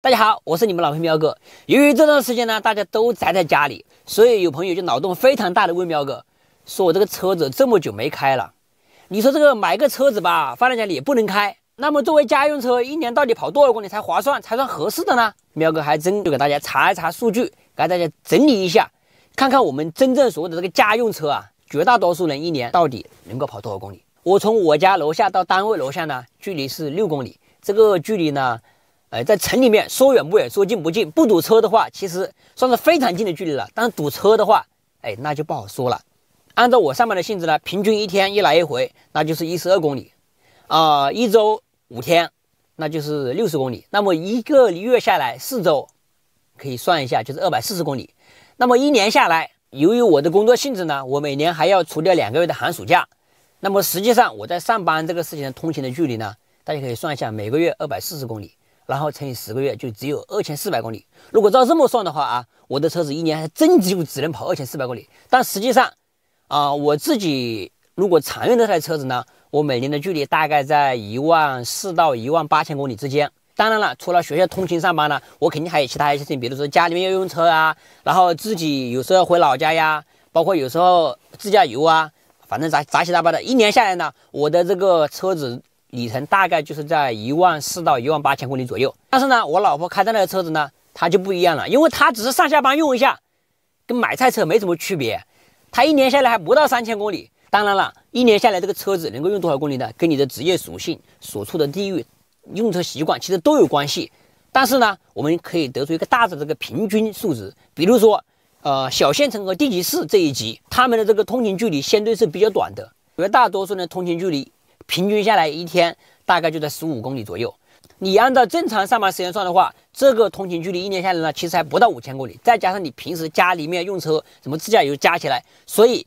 大家好，我是你们老朋友喵哥。由于这段时间呢，大家都宅在家里，所以有朋友就脑洞非常大的问喵哥：“说我这个车子这么久没开了，你说这个买个车子吧，放在家里也不能开。那么作为家用车，一年到底跑多少公里才划算，才算合适的呢？”喵哥还真就给大家查一查数据，给大家整理一下，看看我们真正所谓的这个家用车啊，绝大多数人一年到底能够跑多少公里？我从我家楼下到单位楼下呢，距离是六公里，这个距离呢？哎，在城里面说远不远，说近不近，不堵车的话，其实算是非常近的距离了。但是堵车的话，哎，那就不好说了。按照我上班的性质呢，平均一天一来一回，那就是一十二公里，啊，一周五天，那就是六十公里。那么一个月下来四周，可以算一下就是二百四十公里。那么一年下来，由于我的工作性质呢，我每年还要除掉两个月的寒暑假，那么实际上我在上班这个事情的通勤的距离呢，大家可以算一下，每个月二百四十公里。然后乘以十个月，就只有二千四百公里。如果照这么算的话啊，我的车子一年还真就只能跑二千四百公里。但实际上啊，我自己如果常用这台车子呢，我每年的距离大概在一万四到一万八千公里之间。当然了，除了学校通勤上班呢，我肯定还有其他一些事情，比如说家里面要用车啊，然后自己有时候要回老家呀，包括有时候自驾游啊，反正杂杂七杂八的，一年下来呢，我的这个车子。里程大概就是在一万四到一万八千公里左右，但是呢，我老婆开的那个车子呢，它就不一样了，因为它只是上下班用一下，跟买菜车没什么区别，它一年下来还不到三千公里。当然了，一年下来这个车子能够用多少公里呢？跟你的职业属性、所处的地域、用车习惯其实都有关系。但是呢，我们可以得出一个大的这个平均数值，比如说，呃，小县城和地级市这一级，他们的这个通勤距离相对是比较短的，绝大多数呢通勤距离。平均下来一天大概就在十五公里左右。你按照正常上班时间算的话，这个通勤距离一年下来呢，其实还不到五千公里。再加上你平时家里面用车，什么自驾游加起来，所以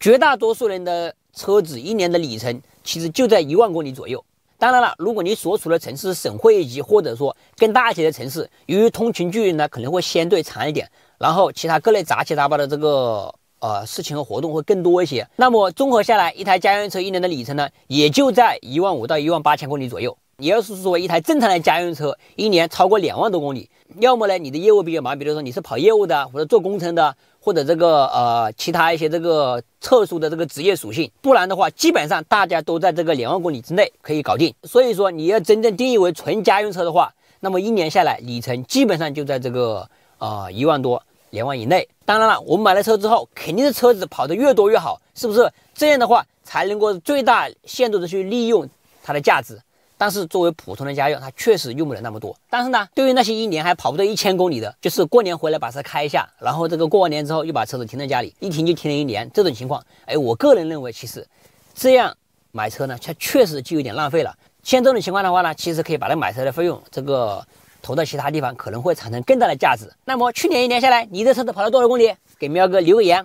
绝大多数人的车子一年的里程其实就在一万公里左右。当然了，如果你所处的城市是省会级或者说更大一些的城市，由于通勤距离呢可能会相对长一点，然后其他各类杂七杂八的这个。呃，事情和活动会更多一些。那么综合下来，一台家用车一年的里程呢，也就在一万五到一万八千公里左右。你要是说一台正常的家用车，一年超过两万多公里，要么呢你的业务比较忙，比如说你是跑业务的，或者做工程的，或者这个呃其他一些这个特殊的这个职业属性，不然的话，基本上大家都在这个两万公里之内可以搞定。所以说你要真正定义为纯家用车的话，那么一年下来里程基本上就在这个呃一万多。两万以内，当然了，我们买了车之后，肯定是车子跑得越多越好，是不是？这样的话才能够最大限度的去利用它的价值。但是作为普通的家用，它确实用不了那么多。但是呢，对于那些一年还跑不到一千公里的，就是过年回来把车开一下，然后这个过完年之后又把车子停在家里，一停就停了一年这种情况，哎，我个人认为其实这样买车呢，它确实就有点浪费了。像这种情况的话呢，其实可以把这买车的费用这个。投到其他地方可能会产生更大的价值。那么去年一年下来，你的车子跑了多少公里？给喵哥留个言。